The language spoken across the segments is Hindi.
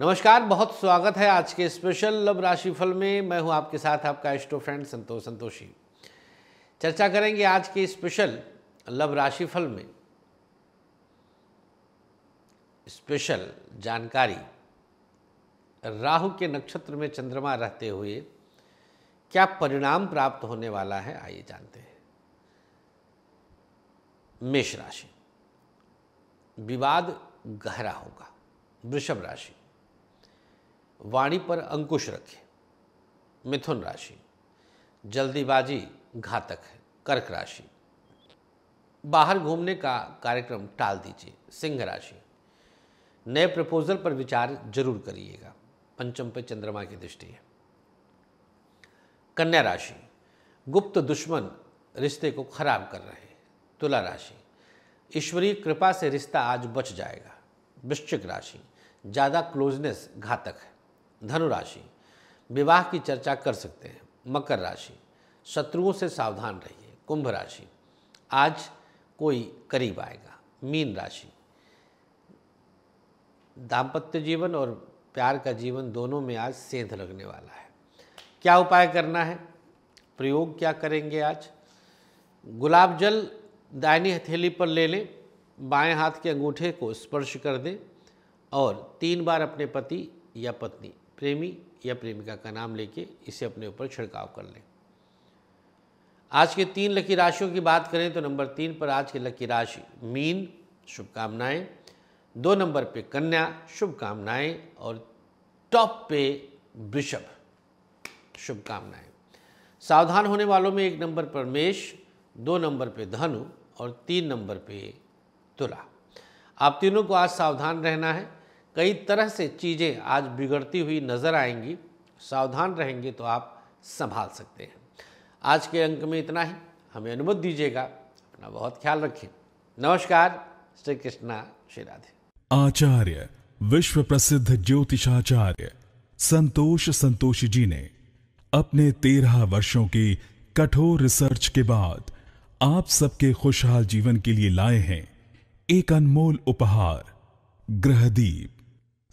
नमस्कार बहुत स्वागत है आज के स्पेशल राशि राशिफल में मैं हूं आपके साथ आपका एस्ट्रो फ्रेंड संतोष संतोषी चर्चा करेंगे आज के स्पेशल लव राशिफल में स्पेशल जानकारी राहु के नक्षत्र में चंद्रमा रहते हुए क्या परिणाम प्राप्त होने वाला है आइए जानते हैं मेष राशि विवाद गहरा होगा वृषभ राशि वाणी पर अंकुश रखें मिथुन राशि जल्दीबाजी घातक है कर्क राशि बाहर घूमने का कार्यक्रम टाल दीजिए सिंह राशि नए प्रपोजल पर विचार जरूर करिएगा पंचम पे चंद्रमा की दृष्टि है कन्या राशि गुप्त दुश्मन रिश्ते को खराब कर रहे हैं तुला राशि ईश्वरीय कृपा से रिश्ता आज बच जाएगा वृश्चिक राशि ज़्यादा क्लोजनेस घातक है धनु राशि विवाह की चर्चा कर सकते हैं मकर राशि शत्रुओं से सावधान रहिए कुंभ राशि आज कोई करीब आएगा मीन राशि दाम्पत्य जीवन और प्यार का जीवन दोनों में आज सेंध लगने वाला है क्या उपाय करना है प्रयोग क्या करेंगे आज गुलाब जल दायनी हथेली पर ले लें बाएं हाथ के अंगूठे को स्पर्श कर दें और तीन बार अपने पति या पत्नी प्रेमी या प्रेमिका का नाम लेके इसे अपने ऊपर छिड़काव कर लें आज के तीन लकी राशियों की बात करें तो नंबर तीन पर आज की लकी राशि मीन शुभकामनाएं दो नंबर पे कन्या शुभकामनाएं और टॉप पे वृषभ शुभकामनाएं सावधान होने वालों में एक नंबर पर मेष दो नंबर पे धनु और तीन नंबर पे तुला आप तीनों को आज सावधान रहना है कई तरह से चीज़ें आज बिगड़ती हुई नज़र आएंगी सावधान रहेंगे तो आप संभाल सकते हैं आज के अंक में इतना ही हमें अनुमति दीजिएगा अपना बहुत ख्याल रखें नमस्कार श्री कृष्णा श्री राधे आचार्य विश्व प्रसिद्ध ज्योतिषाचार्य संतोष संतोषी जी ने अपने तेरह वर्षों की कठोर रिसर्च के बाद आप सबके खुशहाल जीवन के लिए लाए हैं एक अनमोल उपहार ग्रहदीप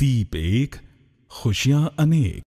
दीप एक खुशियां अनेक